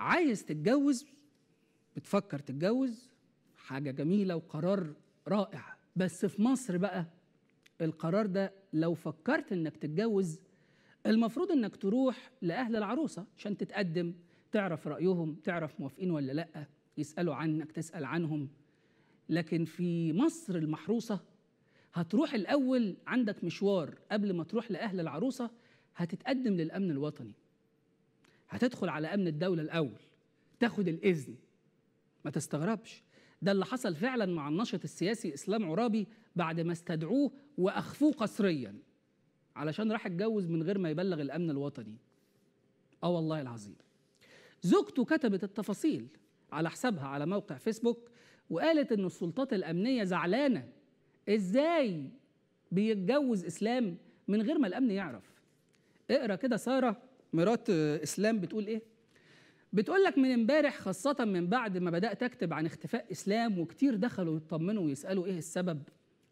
عايز تتجوز بتفكر تتجوز حاجة جميلة وقرار رائع بس في مصر بقى القرار ده لو فكرت انك تتجوز المفروض انك تروح لأهل العروسة عشان تتقدم تعرف رأيهم تعرف موافقين ولا لأ يسألوا عنك تسأل عنهم لكن في مصر المحروسة هتروح الأول عندك مشوار قبل ما تروح لأهل العروسة هتتقدم للأمن الوطني هتدخل على امن الدوله الاول تاخد الاذن ما تستغربش ده اللي حصل فعلا مع الناشط السياسي اسلام عرابي بعد ما استدعوه واخفوه قسريا علشان راح اتجوز من غير ما يبلغ الامن الوطني اه والله العظيم زوجته كتبت التفاصيل على حسابها على موقع فيسبوك وقالت ان السلطات الامنيه زعلانه ازاي بيتجوز اسلام من غير ما الامن يعرف اقرا كده ساره مرات اسلام بتقول ايه بتقول لك من امبارح خاصة من بعد ما بدأت أكتب عن اختفاء إسلام وكتير دخلوا يطمنوا ويسألوا إيه السبب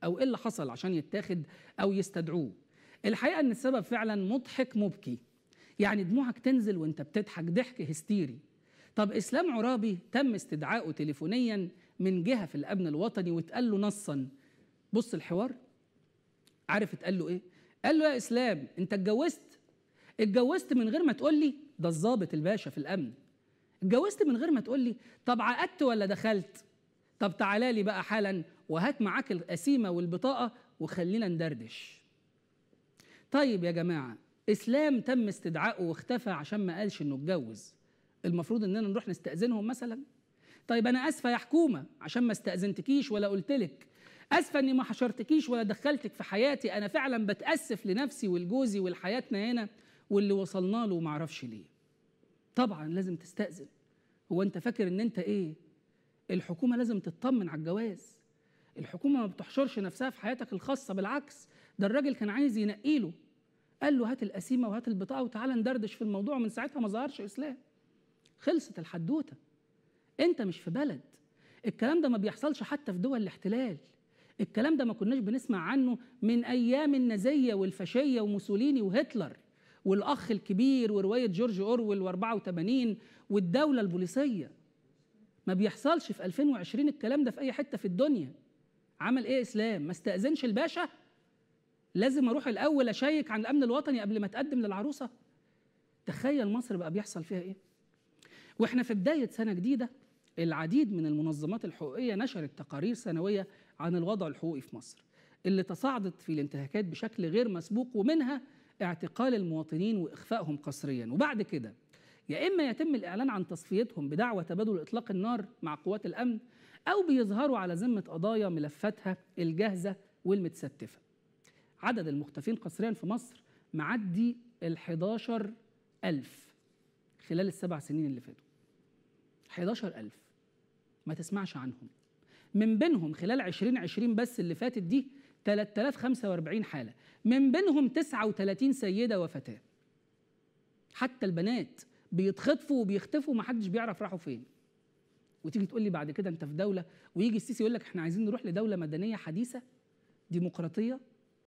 أو إيه اللي حصل عشان يتاخد أو يستدعوه. الحقيقة إن السبب فعلا مضحك مبكي. يعني دموعك تنزل وأنت بتضحك ضحك هستيري. طب إسلام عرابي تم استدعائه تليفونيا من جهة في الأمن الوطني واتقال له نصا بص الحوار عارف اتقال له إيه؟ قال له يا إسلام أنت اتجوزت اتجوزت من غير ما تقول لي ده الظابط الباشا في الامن اتجوزت من غير ما تقول لي طب عقدت ولا دخلت طب تعالى لي بقى حالا وهات معاك القسيمه والبطاقه وخلينا ندردش طيب يا جماعه اسلام تم استدعائه واختفى عشان ما قالش انه اتجوز المفروض اننا نروح نستاذنهم مثلا طيب انا اسفه يا حكومه عشان ما استاذنتكيش ولا قلتلك اسفه اني ما حشرتكيش ولا دخلتك في حياتي انا فعلا بتاسف لنفسي ولجوزي ولحياتنا هنا واللي وصلنا له معرفش ليه طبعا لازم تستأذن هو انت فاكر ان انت ايه الحكومه لازم تطمن على الجواز الحكومه ما بتحشرش نفسها في حياتك الخاصه بالعكس ده الراجل كان عايز ينقيله قال له هات القسيمه وهات البطاقه وتعالى ندردش في الموضوع من ساعتها ما ظهرش اسلام خلصت الحدوته انت مش في بلد الكلام ده ما بيحصلش حتى في دول الاحتلال الكلام ده ما كناش بنسمع عنه من ايام النازيه والفاشيه وموسوليني وهتلر والأخ الكبير ورواية جورج أورويل و84 والدولة البوليسية ما بيحصلش في 2020 الكلام ده في أي حتة في الدنيا عمل إيه إسلام ما استأذنش الباشا لازم أروح الأول أشيك عن الأمن الوطني قبل ما أتقدم للعروسة تخيل مصر بقى بيحصل فيها إيه وإحنا في بداية سنة جديدة العديد من المنظمات الحقوقية نشرت تقارير سنوية عن الوضع الحقوقي في مصر اللي تصاعدت في الانتهاكات بشكل غير مسبوق ومنها اعتقال المواطنين واخفائهم قسريا وبعد كده يا اما يتم الاعلان عن تصفيتهم بدعوه تبادل اطلاق النار مع قوات الامن او بيظهروا على ذمه قضايا ملفاتها الجاهزه والمتستفه عدد المختفين قسريا في مصر معدي ال 11000 ألف خلال السبع سنين اللي فاتوا 11000 ما تسمعش عنهم من بينهم خلال 2020 بس اللي فاتت دي 3045 حالة من بينهم 39 سيدة وفتاة حتى البنات بيتخطفوا وبيختفوا محدش بيعرف راحوا فين وتيجي تقول لي بعد كده انت في دولة ويجي السيسي يقول لك احنا عايزين نروح لدولة مدنية حديثة ديمقراطية